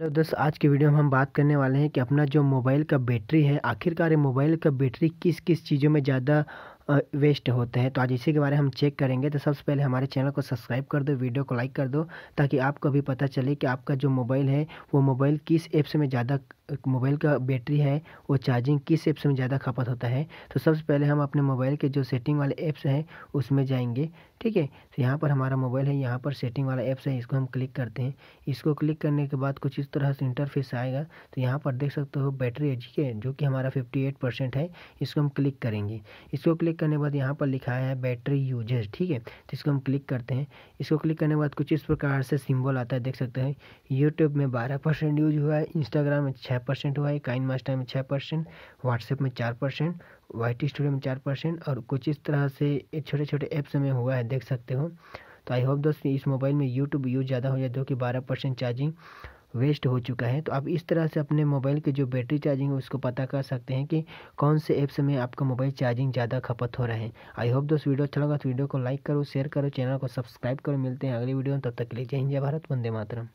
hello तो दोस्त आज की वीडियो में हम बात करने वाले हैं कि अपना जो मोबाइल का बैटरी है आखिरकार ये मोबाइल का बैटरी किस किस चीज़ों में ज़्यादा वेस्ट होते हैं तो आज इसी के बारे में हम चेक करेंगे तो सबसे पहले हमारे चैनल को सब्सक्राइब कर दो वीडियो को लाइक कर दो ताकि आपको भी पता चले कि आपका जो मोबाइल है वो मोबाइल किस ऐप्स में ज़्यादा मोबाइल का बैटरी है वो चार्जिंग किस ऐप्स में ज़्यादा खपत होता है तो सबसे पहले हम अपने मोबाइल के जो सेटिंग वाले ऐप्स हैं उसमें जाएंगे ठीक है तो यहाँ पर हमारा मोबाइल है यहाँ पर सेटिंग वाला ऐप्स है इसको हम क्लिक करते हैं इसको क्लिक करने के बाद कुछ इस तरह से इंटरफेस आएगा तो यहाँ पर देख सकते हो बैटरी है है जो कि हमारा फिफ्टी एट परसेंट है इसको हम क्लिक करेंगे इसको क्लिक क्लिक करने के बाद यहाँ पर लिखा है बैटरी यूजेज ठीक है तो इसको हम क्लिक करते हैं इसको क्लिक करने के बाद कुछ इस प्रकार से सिंबल आता है देख सकते हैं यूट्यूब में बारह परसेंट यूज हुआ है इंस्टाग्राम में छः परसेंट हुआ है काइन मास्टर में छः परसेंट व्हाट्सएप में चार परसेंट वाइट स्टूडियो में चार परसेंट और कुछ इस तरह से छोटे छोटे ऐप्स में हुआ है देख सकते हो तो आई होप दोस्त इस मोबाइल में यूट्यूब यूज़ ज़्यादा हो जाए जो कि बारह परसेंट चार्जिंग वेस्ट हो चुका है तो आप इस तरह से अपने मोबाइल के जो बैटरी चार्जिंग है उसको पता कर सकते हैं कि कौन से ऐप्स में आपका मोबाइल चार्जिंग ज़्यादा खपत हो रहा है आई होप दोस्त वीडियो अच्छा लगा तो वीडियो को लाइक करो शेयर करो चैनल को सब्सक्राइब करो मिलते हैं अगली वीडियो में तब तक के लिए जय हिंद जय भारत वंदे मातरम